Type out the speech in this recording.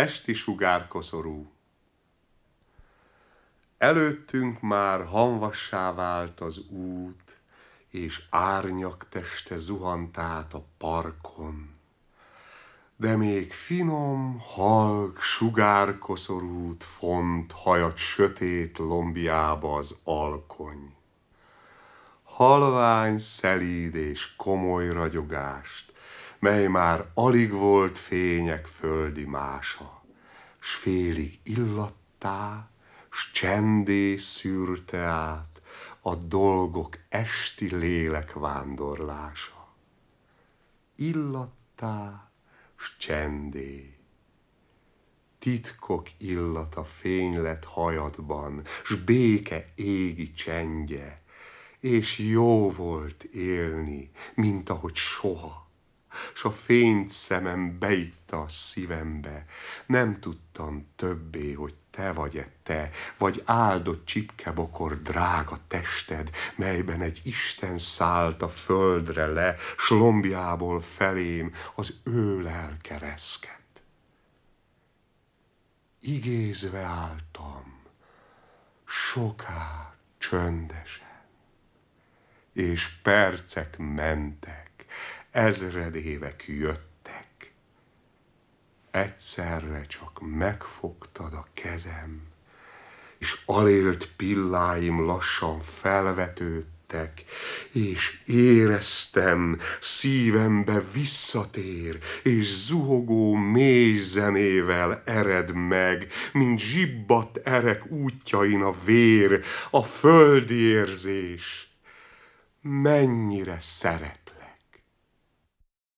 Esti sugárkoszorú. Előttünk már hanvassá vált az út, és árnyak teste zuhant át a parkon. De még finom, halk, sugárkoszorút font hajat sötét lombjába az alkony. Halvány, szelíd és komoly ragyogást mely már alig volt fények földi mása, s félig illattá, s csendé szűrte át a dolgok esti lélek vándorlása. Illattá, s csendé titkok illata lett hajadban, s béke égi csendje, és jó volt élni, mint ahogy soha s a fényt szemem beitta a szívembe. Nem tudtam többé, hogy te vagy -e te, vagy áldott csipkebokor drága tested, melyben egy Isten szállt a földre le, slombjából felém az ő lelke Igézve álltam, soká csöndesen, és percek mentek, Ezred évek jöttek. Egyszerre csak megfogtad a kezem, és alélt pilláim lassan felvetődtek, és éreztem, szívembe visszatér, és zuhogó mély zenével ered meg, mint zsibbat erek útjain a vér, a földi érzés. Mennyire szeret